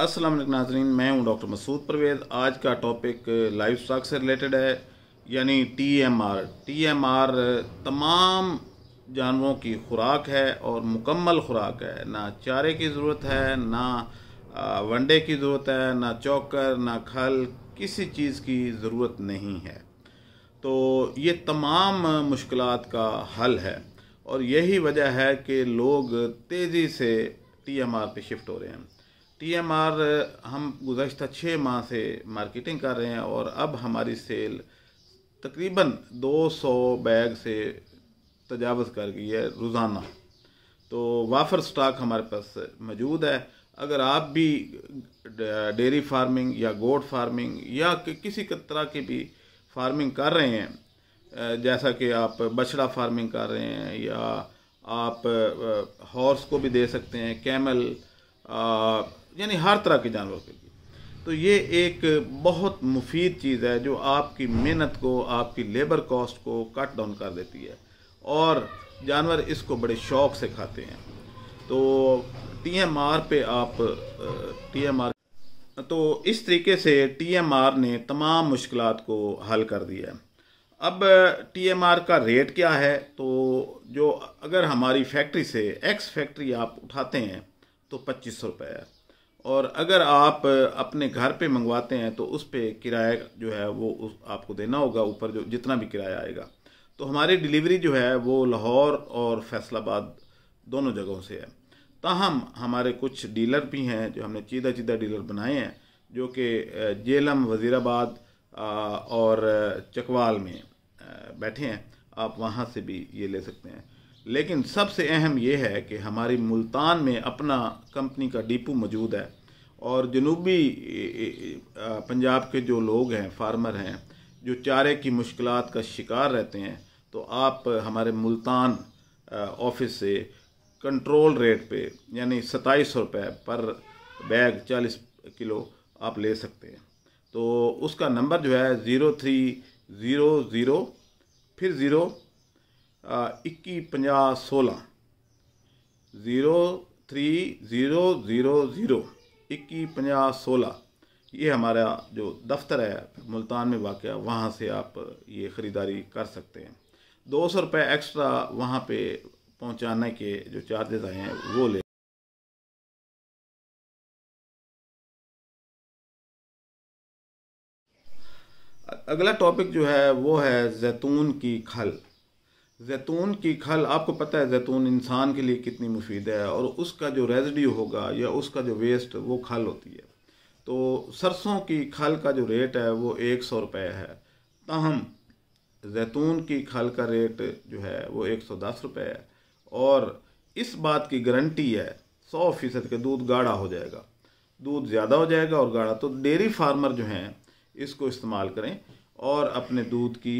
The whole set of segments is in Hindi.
अस्सलाम वालेकुम नाजरीन मैं हूं डॉक्टर मसूद परवेज़ आज का टॉपिक लाइफ स्टॉक से रिलेटेड है यानी T M R T M R तमाम जानवरों की खुराक है और मुकम्मल खुराक है ना चारे की ज़रूरत है ना वनडे की ज़रूरत है ना चौकर ना खल किसी चीज़ की ज़रूरत नहीं है तो ये तमाम मुश्किल का हल है और यही वजह है कि लोग तेज़ी से टी एम आर पे शिफ्ट हो रहे हैं टीएमआर हम गुजशत छः माह से मार्केटिंग कर रहे हैं और अब हमारी सेल तकरीबन 200 बैग से तजावज़ कर गई है रोज़ाना तो वाफर स्टॉक हमारे पास मौजूद है अगर आप भी डेयरी फार्मिंग या गोट फार्मिंग या कि किसी तरह की भी फार्मिंग कर रहे हैं जैसा कि आप बछड़ा फार्मिंग कर रहे हैं या आप हॉर्स को भी दे सकते हैं कैमल यानी हर तरह के जानवर के लिए तो ये एक बहुत मुफीद चीज़ है जो आपकी मेहनत को आपकी लेबर कॉस्ट को कट डाउन कर देती है और जानवर इसको बड़े शौक से खाते हैं तो टी एम आर पे आप टी एम आर तो इस तरीके से टी एम आर ने तमाम मुश्किल को हल कर दिया अब टी एम आर का रेट क्या है तो जो अगर हमारी फैक्ट्री से एक्स फैक्ट्री आप उठाते हैं तो पच्चीस सौ रुपये है और अगर आप अपने घर पे मंगवाते हैं तो उस पर किराया जो है वो उस आपको देना होगा ऊपर जो जितना भी किराया आएगा तो हमारी डिलीवरी जो है वो लाहौर और फैसलाबाद दोनों जगहों से है ताहम हमारे कुछ डीलर भी हैं जो हमने चीदा चीदा डीलर बनाए हैं जो कि जेलम वज़ीराबाद और चकवाल में बैठे हैं आप वहाँ से भी ये ले सकते हैं लेकिन सबसे अहम यह है कि हमारी मुल्तान में अपना कंपनी का डिपो मौजूद है और जनूबी पंजाब के जो लोग हैं फार्मर हैं जो चारे की मुश्किल का शिकार रहते हैं तो आप हमारे मुल्तान ऑफिस से कंट्रोल रेट पे यानी सताईस सौ रुपये पर बैग चालीस किलो आप ले सकते हैं तो उसका नंबर जो है ज़ीरो थ्री ज़ीरो ज़ीरो फिर ज़ीरो इक्की पंजाह सोलह zero three zero zero zero इक्की पंजाह सोलह ये हमारा जो दफ्तर है मुल्तान में वाक़ वहाँ से आप ये ख़रीदारी कर सकते हैं दो सौ रुपये एक्स्ट्रा वहाँ पे पहुँचाने के जो चार्जेज़ आए हैं वो ले अगला टॉपिक जो है वो है जैतून की खल जैतून की खल आपको पता है जैतून इंसान के लिए कितनी मुफीद है और उसका जो रेजिड्यू होगा या उसका जो वेस्ट वो खल होती है तो सरसों की खल का जो रेट है वो एक सौ रुपये है ताहम जैतून की खल का रेट जो है वो एक सौ दस रुपये है और इस बात की गारंटी है सौ फीसद के दूध गाढ़ा हो जाएगा दूध ज़्यादा हो जाएगा और गाढ़ा तो डेयरी फार्मर जो हैं इसको इस्तेमाल करें और अपने दूध की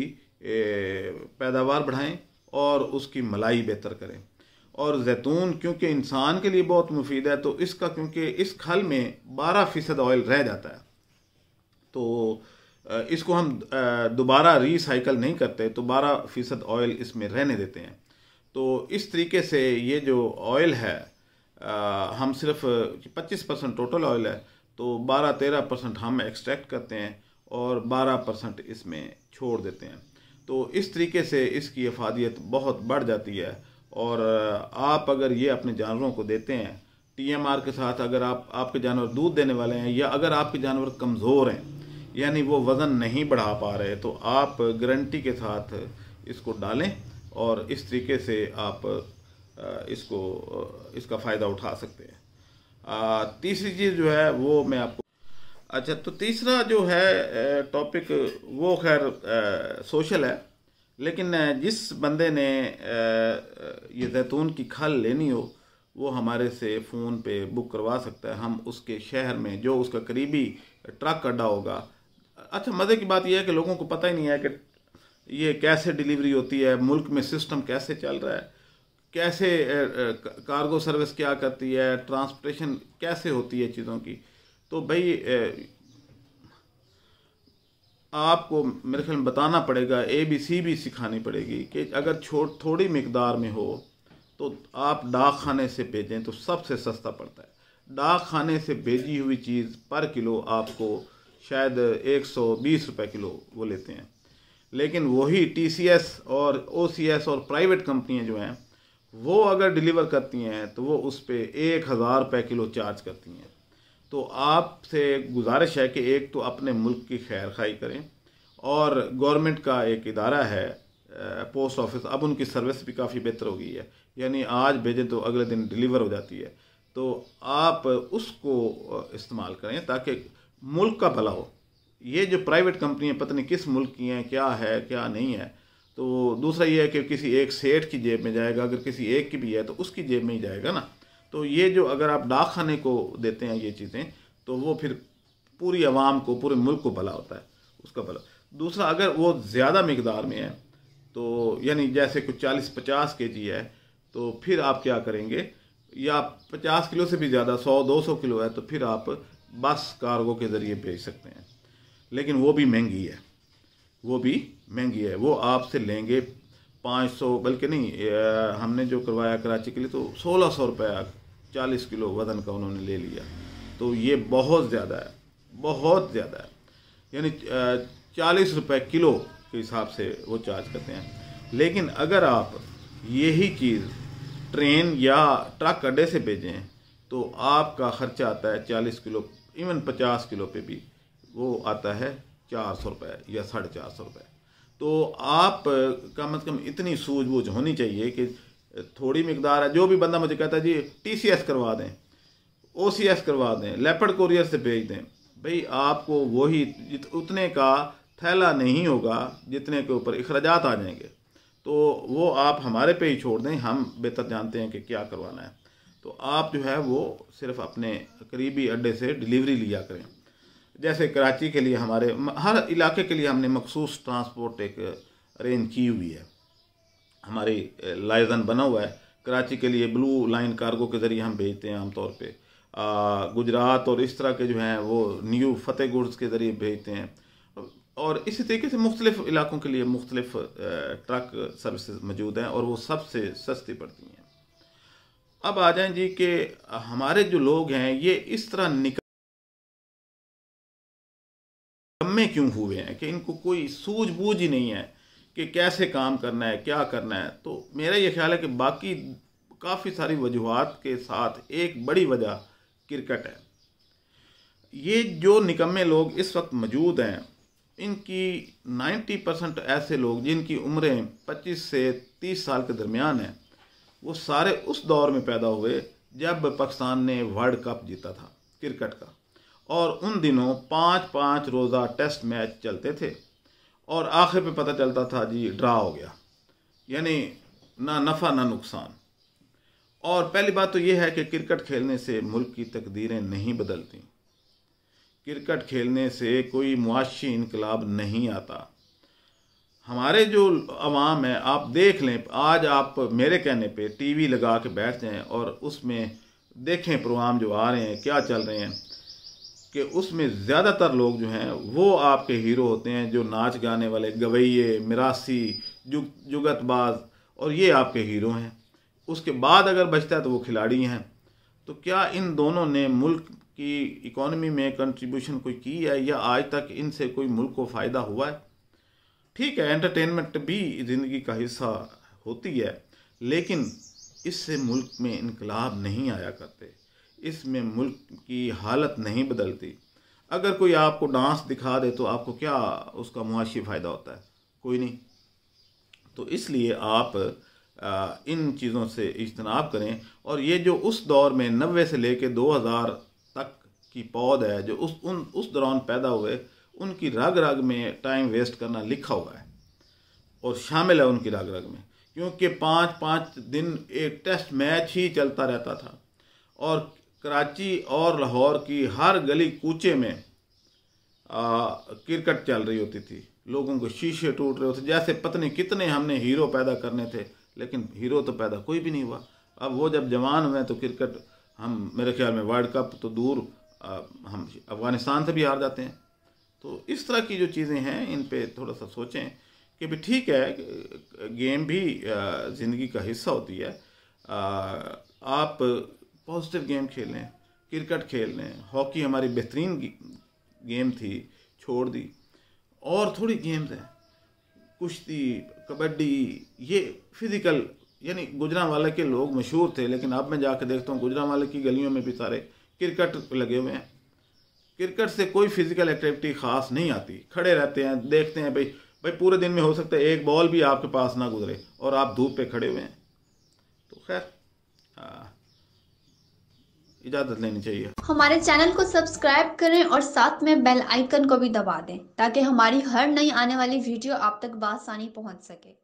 पैदावार बढ़ाएं और उसकी मलाई बेहतर करें और जैतून क्योंकि इंसान के लिए बहुत मुफीद है तो इसका क्योंकि इस खल में बारह फ़ीसद ऑयल रह जाता है तो इसको हम दोबारा रिसाइकल नहीं करते तो बारह फ़ीसद ऑयल इसमें रहने देते हैं तो इस तरीके से ये जो ऑयल है हम सिर्फ पच्चीस परसेंट टोटल ऑयल है तो बारह तेरह परसेंट हम एक्सट्रैक्ट करते हैं और बारह परसेंट इसमें छोड़ देते हैं तो इस तरीके से इसकी अफादियत बहुत बढ़ जाती है और आप अगर ये अपने जानवरों को देते हैं टीएमआर के साथ अगर आप आपके जानवर दूध देने वाले हैं या अगर आपके जानवर कमज़ोर हैं यानी वो वज़न नहीं बढ़ा पा रहे तो आप गारंटी के साथ इसको डालें और इस तरीके से आप इसको इसका फ़ायदा उठा सकते हैं तीसरी चीज़ जो है वो मैं आपको अच्छा तो तीसरा जो है टॉपिक वो खैर सोशल है लेकिन जिस बंदे ने ये जैतून की खाल लेनी हो वो हमारे से फ़ोन पे बुक करवा सकता है हम उसके शहर में जो उसका करीबी ट्रक अड्डा होगा अच्छा मज़े की बात यह है कि लोगों को पता ही नहीं है कि ये कैसे डिलीवरी होती है मुल्क में सिस्टम कैसे चल रहा है कैसे कार्गो सर्विस क्या करती है ट्रांसपोर्टेशन कैसे होती है चीज़ों की तो भाई आपको मेरे ख्याल में बताना पड़ेगा ए बी सी भी सिखानी पड़ेगी कि अगर छोट थोड़ी मकदार में हो तो आप डाक खाने से भेजें तो सबसे सस्ता पड़ता है डाक खाने से भेजी हुई चीज़ पर किलो आपको शायद एक सौ बीस रुपये किलो वो लेते हैं लेकिन वही टी सी एस और ओ सी एस और प्राइवेट कंपनियाँ जो हैं वो अगर डिलीवर करती हैं तो वो उस पर एक हज़ार रुपये किलो चार्ज करती हैं तो आपसे गुजारिश है कि एक तो अपने मुल्क की खैर खाई करें और गवर्नमेंट का एक इदारा है पोस्ट ऑफिस अब उनकी सर्विस भी काफ़ी बेहतर हो गई है यानी आज भेजें तो अगले दिन डिलीवर हो जाती है तो आप उसको इस्तेमाल करें ताकि मुल्क का भला हो ये जो प्राइवेट कंपनियाँ पता नहीं किस मुल्क की हैं क्या है क्या नहीं है तो दूसरा ये है कि किसी एक सेठ की जेब में जाएगा अगर किसी एक की भी है तो उसकी जेब में ही जाएगा ना तो ये जो अगर आप डाक खाने को देते हैं ये चीज़ें तो वो फिर पूरी आवाम को पूरे मुल्क को भला होता है उसका भला दूसरा अगर वो ज़्यादा मकदार में है तो यानी जैसे कुछ चालीस पचास के जी है तो फिर आप क्या करेंगे या पचास किलो से भी ज़्यादा सौ दो सौ किलो है तो फिर आप बस कार्गो के ज़रिए भेज सकते हैं लेकिन वो भी महंगी है वो भी महंगी है वो आपसे लेंगे पाँच सौ बल्कि नहीं हमने जो करवाया कराची के लिए तो सोलह सौ रुपया चालीस किलो वजन का उन्होंने ले लिया तो ये बहुत ज़्यादा है बहुत ज़्यादा है यानी चालीस रुपये किलो के हिसाब से वो चार्ज करते हैं लेकिन अगर आप यही चीज़ ट्रेन या ट्रक अड्डे से भेजें तो आपका खर्चा आता है चालीस किलो इवन पचास किलो पे भी वो आता है चार सौ रुपये या साढ़े चार सौ रुपये तो आप कम अज़ कम इतनी सूझबूझ होनी चाहिए कि थोड़ी मकदार है जो भी बंदा मुझे कहता है जी टी सी एस करवा दें ओ सी एस करवा दें लेपर्ड कोरियर से भेज दें भाई आपको वही उतने का थैला नहीं होगा जितने के ऊपर अखराज आ जाएंगे तो वो आप हमारे पे ही छोड़ दें हम बेहतर जानते हैं कि क्या करवाना है तो आप जो है वो सिर्फ अपने करीबी अड्डे से डिलीवरी लिया करें जैसे कराची के लिए हमारे हर इलाके के लिए हमने मखसूस ट्रांसपोर्ट एक अरेंज की हुई है हमारी लाइजन बना हुआ है कराची के लिए ब्लू लाइन कार्गो के ज़रिए हम भेजते हैं आमतौर पर गुजरात और इस तरह के जो हैं वो न्यू फतेह गुड्स के ज़रिए भेजते हैं और इसी तरीके से मुख्तलिफ इलाकों के लिए मुख्तलिफ ट्रक सर्विसेज मौजूद हैं और वो सबसे सस्ती पड़ती हैं अब आ जाएं जी कि हमारे जो लोग हैं ये इस तरह निकम्मे क्यों हुए हैं कि इनको कोई सूझबूझ ही नहीं है कि कैसे काम करना है क्या करना है तो मेरा ये ख्याल है कि बाकी काफ़ी सारी वजूहत के साथ एक बड़ी वजह क्रिकेट है ये जो निकम्मे लोग इस वक्त मौजूद हैं इनकी 90 परसेंट ऐसे लोग जिनकी उम्रें 25 से 30 साल के दरमियान हैं वो सारे उस दौर में पैदा हुए जब पाकिस्तान ने वर्ल्ड कप जीता था क्रिकेट का और उन दिनों पाँच पाँच रोज़ा टेस्ट मैच चलते थे और आखिर पे पता चलता था जी ड्रा हो गया यानी ना नफ़ा ना नुकसान और पहली बात तो ये है कि क्रिकेट खेलने से मुल्क की तकदीरें नहीं बदलती क्रिकेट खेलने से कोई मुआशी इनकलाब नहीं आता हमारे जो आवाम है आप देख लें आज आप मेरे कहने पे टीवी लगा के बैठ जाएं और उसमें देखें प्रोग्राम जो आ रहे हैं क्या चल रहे हैं कि उसमें ज़्यादातर लोग जो हैं वो आपके हीरो होते हैं जो नाच गाने वाले गवैये मिरासी जुग जुगतबाज और ये आपके हीरो हैं उसके बाद अगर बचता है तो वो खिलाड़ी हैं तो क्या इन दोनों ने मुल्क की इकोनॉमी में कंट्रीब्यूशन कोई की है या आज तक इनसे कोई मुल्क को फ़ायदा हुआ है ठीक है एंटरटेनमेंट भी ज़िंदगी का हिस्सा होती है लेकिन इससे मुल्क में इनकलाब नहीं आया करते इसमें मुल्क की हालत नहीं बदलती अगर कोई आपको डांस दिखा दे तो आपको क्या उसका मुआशी फ़ायदा होता है कोई नहीं तो इसलिए आप आ, इन चीज़ों से इजतनाब करें और ये जो उस दौर में नबे से लेके 2000 तक की पौध है जो उस उन उस दौरान पैदा हुए उनकी रग रग में टाइम वेस्ट करना लिखा हुआ है और शामिल है उनकी रग रग में क्योंकि पाँच पाँच दिन एक टेस्ट मैच ही चलता रहता था और कराची और लाहौर की हर गली कूचे में क्रिकेट चल रही होती थी लोगों के शीशे टूट रहे होते जैसे पत्नी कितने हमने हीरो पैदा करने थे लेकिन हीरो तो पैदा कोई भी नहीं हुआ अब वो जब जवान हुए तो क्रिकेट हम मेरे ख्याल में वर्ल्ड कप तो दूर आ, हम अफ़गानिस्तान से भी हार जाते हैं तो इस तरह की जो चीज़ें हैं इन पर थोड़ा सा सोचें कि भी ठीक है गेम भी ज़िंदगी का हिस्सा होती है आ, आप पॉजिटिव गेम खेलें क्रिकेट खेल लें हॉकी हमारी बेहतरीन गेम थी छोड़ दी और थोड़ी गेम्स हैं कुश्ती कबड्डी ये फिज़िकल यानी गुजरा वाले के लोग मशहूर थे लेकिन अब मैं जाकर देखता हूँ गुजरा वाले की गलियों में भी सारे क्रिकेट लगे हुए हैं क्रिकेट से कोई फिज़िकल एक्टिविटी ख़ास नहीं आती खड़े रहते हैं देखते हैं भाई भाई पूरे दिन में हो सकता है एक बॉल भी आपके पास ना गुजरे और आप धूप पे खड़े हुए हैं तो खैर हाँ इजाजत लेनी चाहिए हमारे चैनल को सब्सक्राइब करें और साथ में बेल आइकन को भी दबा दें ताकि हमारी हर नई आने वाली वीडियो आप तक बासानी पहुंच सके